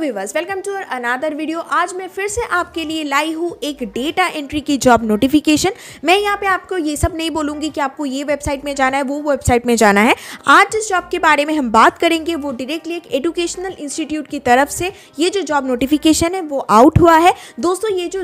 viewers welcome to another video आज मैं फिर से आपके लिए लाई हूँ एक डेटा एंट्री की जॉब नोटिफिकेशन मैं यहाँ पे आपको ये सब नहीं बोलूंगी कि आपको ये वेबसाइट में जाना है वो वेबसाइट में जाना है आज जिस जॉब के बारे में हम बात करेंगे वो डायरेक्टली एक एजुकेशनल इंस्टीट्यूट की तरफ से ये जो जॉब नोटिफिकेशन है वो आउट हुआ है दोस्तों ये जो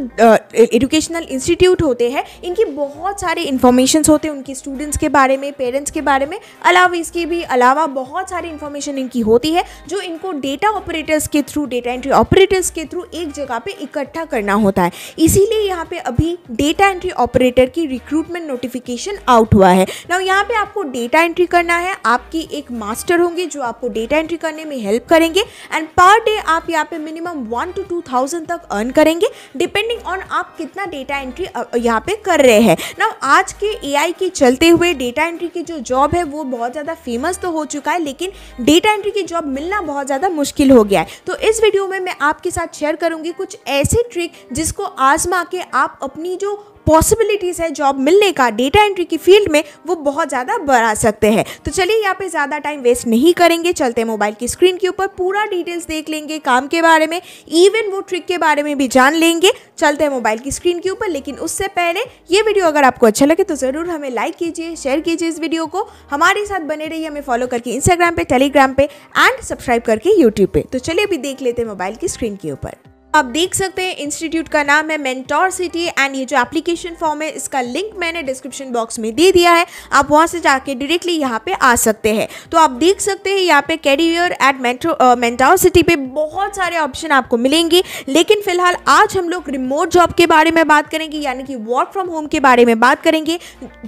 एजुकेशनल इंस्टीट्यूट होते हैं इनकी बहुत सारे इन्फॉर्मेशन होते हैं उनकी स्टूडेंट्स के बारे में पेरेंट्स के बारे में अलावा इसके भी अलावा बहुत सारी इन्फॉर्मेशन इनकी होती है जो इनको डेटा ऑपरेटर्स के through through data entry operators के थ्रू एक जगह पे इकट्ठा करना होता है इसीलिए यहाँ पे अभी डेटा एंट्री ऑपरेटर की रिक्रूटमेंट नोटिफिकेशन आउट हुआ है ना यहाँ पे आपको डेटा एंट्री करना है आपकी एक मास्टर होंगे जो आपको डेटा एंट्री करने में हेल्प करेंगे एंड पर डे आप यहाँ पे minimum one two two thousand तक अर्न करेंगे डिपेंडिंग ऑन आप कितना डेटा एंट्री यहाँ पे कर रहे हैं ना आज के ए के चलते हुए डेटा एंट्री की जो जॉब है वो बहुत ज़्यादा फेमस तो हो चुका है लेकिन डेटा एंट्री की जॉब मिलना बहुत ज़्यादा मुश्किल हो गया है तो इस इस वीडियो में मैं आपके साथ शेयर करूंगी कुछ ऐसे ट्रिक जिसको आजमा के आप अपनी जो पॉसिबिलिटीज़ है जॉब मिलने का डेटा एंट्री की फील्ड में वो बहुत ज़्यादा बढ़ा सकते हैं तो चलिए यहाँ पे ज़्यादा टाइम वेस्ट नहीं करेंगे चलते मोबाइल की स्क्रीन के ऊपर पूरा डिटेल्स देख लेंगे काम के बारे में इवन वो ट्रिक के बारे में भी जान लेंगे चलते हैं मोबाइल की स्क्रीन के ऊपर लेकिन उससे पहले ये वीडियो अगर आपको अच्छा लगे तो ज़रूर हमें लाइक कीजिए शेयर कीजिए इस वीडियो को हमारे साथ बने रहिए हमें फॉलो करके इंस्टाग्राम पे टेलीग्राम पे एंड सब्सक्राइब करके यूट्यूब पे तो चलिए अभी देख लेते हैं मोबाइल की स्क्रीन के ऊपर आप देख सकते हैं इंस्टीट्यूट का नाम है मेंटोर सिटी एंड ये जो एप्लीकेशन फॉर्म है इसका लिंक मैंने डिस्क्रिप्शन बॉक्स में दे दिया है आप वहाँ से जाके डायरेक्टली यहाँ पे आ सकते हैं तो आप देख सकते हैं यहाँ पे career at Metro Mentor City पे बहुत सारे ऑप्शन आपको मिलेंगे लेकिन फिलहाल आज हम लोग रिमोट जॉब के बारे में बात करेंगे यानी कि वर्क फ्रॉम होम के बारे में बात करेंगे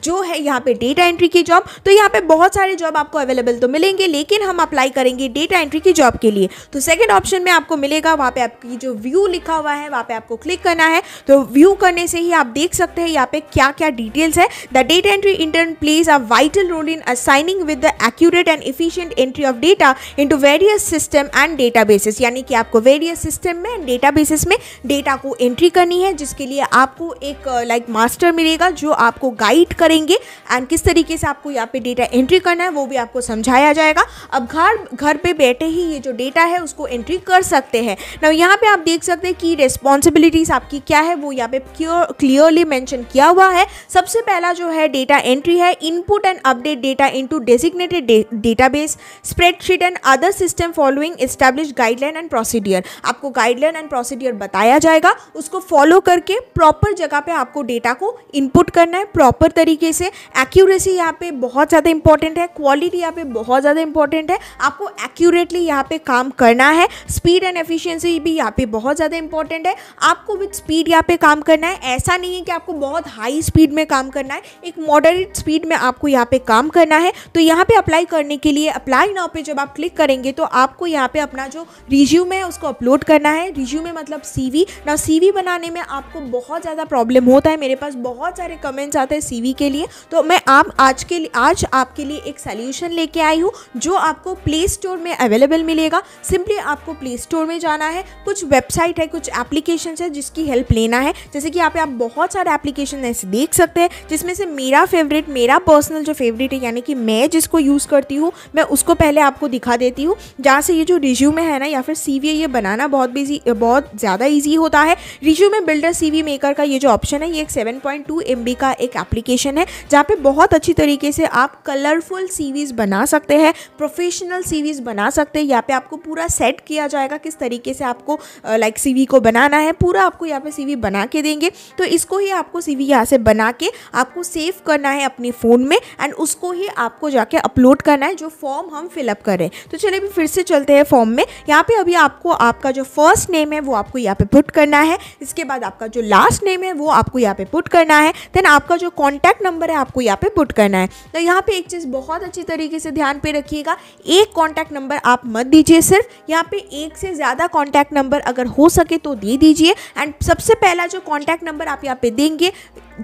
जो है यहाँ पे डेटा एंट्री की जॉब तो यहाँ पे बहुत सारे जॉब आपको अवेलेबल तो मिलेंगे लेकिन हम अप्लाई करेंगे डेटा एंट्री की जॉब के लिए तो सेकेंड ऑप्शन में आपको मिलेगा वहाँ पे आपकी जो व्यू व्यू लिखा हुआ है वहाँ पे आपको क्लिक करना है तो व्यू करने से ही आप देख सकते हैं यहाँ पे क्या क्या डिटेल्स है the data entry intern plays a vital role in assigning with the accurate and efficient entry of data into various system and databases यानी कि आपको वेरियस सिस्टम में एंड डेटा बेसिस में डेटा को entry करनी है जिसके लिए आपको एक लाइक uh, मास्टर मिलेगा जो आपको गाइड करेंगे एंड किस तरीके से आपको यहाँ पे डेटा एंट्री करना है वो भी आपको समझाया जाएगा अब घर घर पे बैठे ही ये जो डेटा है उसको एंट्री कर सकते हैं ना यहाँ पे आप देख देख सकते हैं कि रिस्पॉन्सिबिलिटीज़ आपकी क्या है वो यहाँ पे क्लियरली मैंशन किया हुआ है सबसे पहला जो है डेटा एंट्री है input and update data into designated database spreadsheet and other system following establish guideline and procedure आपको गाइडलाइन एंड प्रोसीडियर बताया जाएगा उसको फॉलो करके प्रॉपर जगह पे आपको डेटा को इनपुट करना है प्रॉपर तरीके से एक्यूरेसी यहाँ पे बहुत ज़्यादा इंपॉर्टेंट है क्वालिटी यहाँ पे बहुत ज़्यादा इंपॉर्टेंट है आपको एक्यूरेटली यहाँ पे काम करना है स्पीड एंड एफिशियंसी भी यहाँ पे बहुत बहुत ज़्यादा इंपॉर्टेंट है आपको विद स्पीड यहाँ पे काम करना है ऐसा नहीं है कि आपको बहुत हाई स्पीड में काम करना है एक मॉडरेट स्पीड में आपको यहाँ पे काम करना है तो यहाँ पे अप्लाई करने के लिए अप्लाई नाउ पे जब आप क्लिक करेंगे तो आपको यहाँ पे अपना जो रिज्यूम है उसको अपलोड करना है रिज्यूम मतलब सीवी ना सीवी बनाने में आपको बहुत ज़्यादा प्रॉब्लम होता है मेरे पास बहुत सारे कमेंट्स आते हैं सीवी के लिए तो मैं आप आज के लिए आज आपके लिए एक सोल्यूशन लेके आई हूँ जो आपको प्ले स्टोर में अवेलेबल मिलेगा सिंपली आपको प्ले स्टोर में जाना है कुछ वेबसाइट वेबसाइट है कुछ एप्लीकेशन है जिसकी हेल्प लेना है जैसे कि यहाँ आप बहुत सारे एप्लीकेशन ऐसे देख सकते हैं जिसमें से मेरा फेवरेट मेरा पर्सनल जो फेवरेट है यानी कि मैं जिसको यूज़ करती हूँ मैं उसको पहले आपको दिखा देती हूँ जहाँ से ये जो रिज्यूमे है ना या फिर सी ये बनाना बहुत बिजी बहुत ज़्यादा ईजी होता है रिज्यूमे बिल्डर सी मेकर का ये जो ऑप्शन है ये एक सेवन पॉइंट टू एम बी का एक एप्लीकेशन है जहाँ पर बहुत अच्छी तरीके से आप कलरफुल सीवीज बना सकते हैं प्रोफेशनल सीवीज बना सकते हैं यहाँ पर आपको पूरा सेट किया जाएगा किस तरीके से आपको लाइक लाइक सीवी को बनाना है पूरा आपको यहाँ पे सीवी बना के देंगे तो इसको ही आपको सीवी यहाँ से बना के आपको सेव करना है अपने फ़ोन में एंड उसको ही आपको जाके अपलोड करना है जो फॉर्म हम फिलअप करें तो चलिए अभी फिर से चलते हैं फॉर्म में यहाँ पे अभी आपको आपका जो फर्स्ट नेम है वो आपको यहाँ पे पुट करना है इसके बाद आपका जो लास्ट नेम है वो आपको यहाँ पे पुट करना है देन आपका जो कॉन्टैक्ट नंबर है आपको यहाँ पे पुट करना है तो यहाँ पे एक चीज़ बहुत अच्छी तरीके से ध्यान पे रखिएगा एक कॉन्टैक्ट नंबर आप मत दीजिए सिर्फ यहाँ पे एक से ज़्यादा कॉन्टैक्ट नंबर अगर हो सके तो दे दीजिए एंड सबसे पहला जो कॉन्टैक्ट नंबर आप यहाँ पे देंगे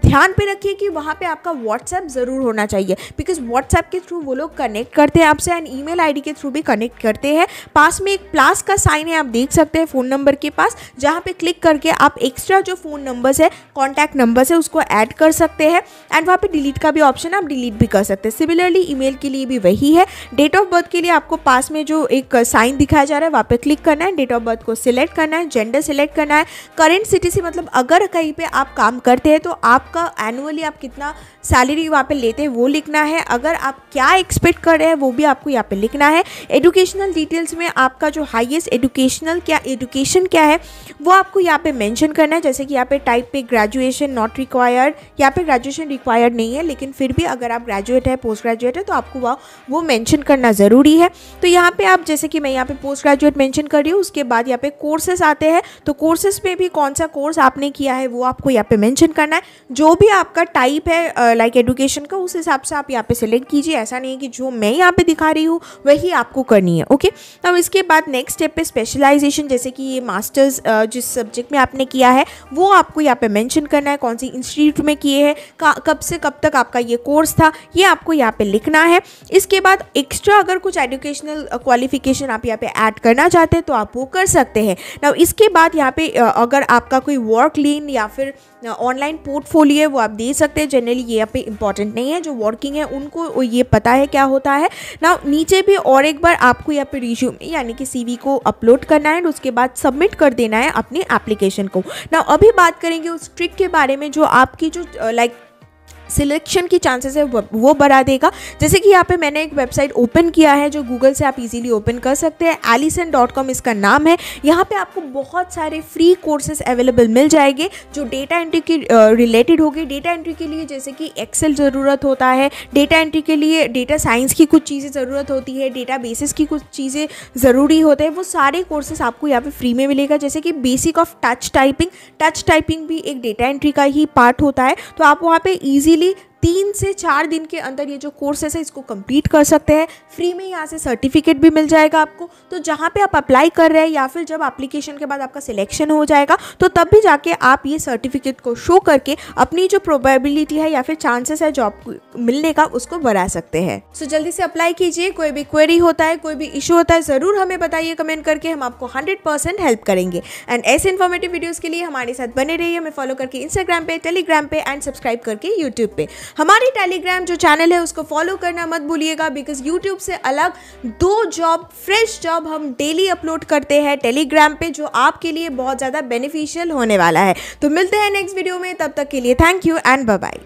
ध्यान पे रखिए कि वहाँ पे आपका व्हाट्सएप ज़रूर होना चाहिए बिकॉज व्हाट्सएप के थ्रू वो लोग कनेक्ट करते हैं आपसे एंड ईमेल आईडी के थ्रू भी कनेक्ट करते हैं पास में एक प्लस का साइन है आप देख सकते हैं फ़ोन नंबर के पास जहाँ पे क्लिक करके आप एक्स्ट्रा जो फ़ोन नंबर्स है कॉन्टैक्ट नंबर्स है उसको ऐड कर सकते हैं एंड वहाँ पर डिलीट का भी ऑप्शन आप डिलीट भी कर सकते हैं सिमिलरली ई के लिए भी वही है डेट ऑफ बर्थ के लिए आपको पास में जो एक साइन दिखाया जा रहा है वहाँ पर क्लिक करना है डेट ऑफ बर्थ को सिलेक्ट करना है जेंडर सिलेक्ट करना है करेंट सिटी से मतलब अगर कहीं पर आप काम करते हैं तो आप आपका एनुअली आप कितना सैलरी वहाँ पे लेते हैं वो लिखना है अगर आप क्या एक्सपेक्ट कर रहे हैं वो भी आपको यहाँ पे लिखना है एजुकेशनल डिटेल्स में आपका जो हाईएस्ट एजुकेशनल क्या एजुकेशन क्या है वो आपको यहाँ पे मेंशन करना है जैसे कि यहाँ पे टाइप पे ग्रेजुएशन नॉट रिक्वायर्ड यहाँ पे ग्रेजुएशन रिक्वायर्ड नहीं है लेकिन फिर भी अगर आप ग्रेजुएट है पोस्ट ग्रेजुएट है तो आपको वह वो मैंशन करना ज़रूरी है तो यहाँ पर आप जैसे कि मैं यहाँ पर पोस्ट ग्रेजुएट मैंशन कर रही हूँ उसके बाद यहाँ पे कोर्सेस आते हैं तो कोर्सेस में भी कौन सा कोर्स आपने किया है वो आपको यहाँ पे मेंशन करना है जो भी आपका टाइप है लाइक एडुकेशन का उस हिसाब से आप यहाँ पे सेलेक्ट कीजिए ऐसा नहीं है कि जो मैं यहाँ पे दिखा रही हूँ वही आपको करनी है ओके अब इसके बाद नेक्स्ट स्टेप पे स्पेशलाइजेशन जैसे कि ये मास्टर्स जिस सब्जेक्ट में आपने किया है वो आपको यहाँ पे मेंशन करना है कौन सी इंस्टीट्यूट में किए हैं कब से कब तक आपका ये कोर्स था ये आपको यहाँ पर लिखना है इसके बाद एक्स्ट्रा अगर कुछ एजुकेशनल क्वालिफिकेशन आप यहाँ पर ऐड करना चाहते हैं तो आप वो कर सकते हैं ना इसके बाद यहाँ पे अगर आपका कोई वर्क लीन या फिर ऑनलाइन पोर्टफोलियो खोली है वो आप दे सकते हैं जनरली ये यहाँ पे इंपॉर्टेंट नहीं है जो वर्किंग है उनको ये पता है क्या होता है ना नीचे भी और एक बार आपको यहाँ पे रिज्यूम यानी कि सीवी को अपलोड करना है उसके बाद सबमिट कर देना है अपने एप्लीकेशन को ना अभी बात करेंगे उस ट्रिक के बारे में जो आपकी जो लाइक सिलेक्शन की चांसेस है वो बढ़ा देगा जैसे कि यहाँ पे मैंने एक वेबसाइट ओपन किया है जो गूगल से आप इजीली ओपन कर सकते हैं एलिसन डॉट कॉम इसका नाम है यहाँ पे आपको बहुत सारे फ्री कोर्सेज अवेलेबल मिल जाएंगे जो डेटा एंट्री की रिलेटेड होगी डेटा एंट्री के लिए जैसे कि एक्सेल ज़रूरत होता है डेटा एंट्री के लिए डेटा साइंस की कुछ चीज़ें ज़रूरत होती है डेटा बेसिस की कुछ चीज़ें ज़रूरी होते हैं वो सारे कोर्सेस आपको यहाँ पर फ्री में मिलेगा जैसे कि basic of touch typing touch typing भी एक डेटा एंट्री का ही पार्ट होता है तो आप वहाँ पर ईजिली लिए तीन से चार दिन के अंदर ये जो कोर्सेस है इसको कंप्लीट कर सकते हैं फ्री में यहाँ से सर्टिफिकेट भी मिल जाएगा आपको तो जहाँ पे आप अप्लाई कर रहे हैं या फिर जब एप्लीकेशन के बाद आपका सिलेक्शन हो जाएगा तो तब भी जाके आप ये सर्टिफिकेट को शो करके अपनी जो प्रोबेबिलिटी है या फिर चांसेस है जॉब मिलने का उसको बढ़ा सकते हैं सो so, जल्दी से अप्लाई कीजिए कोई भी क्वेरी होता है कोई भी इशू होता है ज़रूर हमें बताइए कमेंट करके हम आपको हंड्रेड हेल्प करेंगे एंड ऐसे इन्फॉर्मेटिव वीडियोज़ के लिए हमारे साथ बने रहिए हमें फॉलो करके इंस्टाग्राम पे टेलीग्राम पे एंड सब्सक्राइब करके यूट्यूब पर हमारी टेलीग्राम जो चैनल है उसको फॉलो करना मत भूलिएगा बिकॉज यूट्यूब से अलग दो जॉब फ्रेश जॉब हम डेली अपलोड करते हैं टेलीग्राम पे जो आपके लिए बहुत ज़्यादा बेनिफिशियल होने वाला है तो मिलते हैं नेक्स्ट वीडियो में तब तक के लिए थैंक यू एंड बाय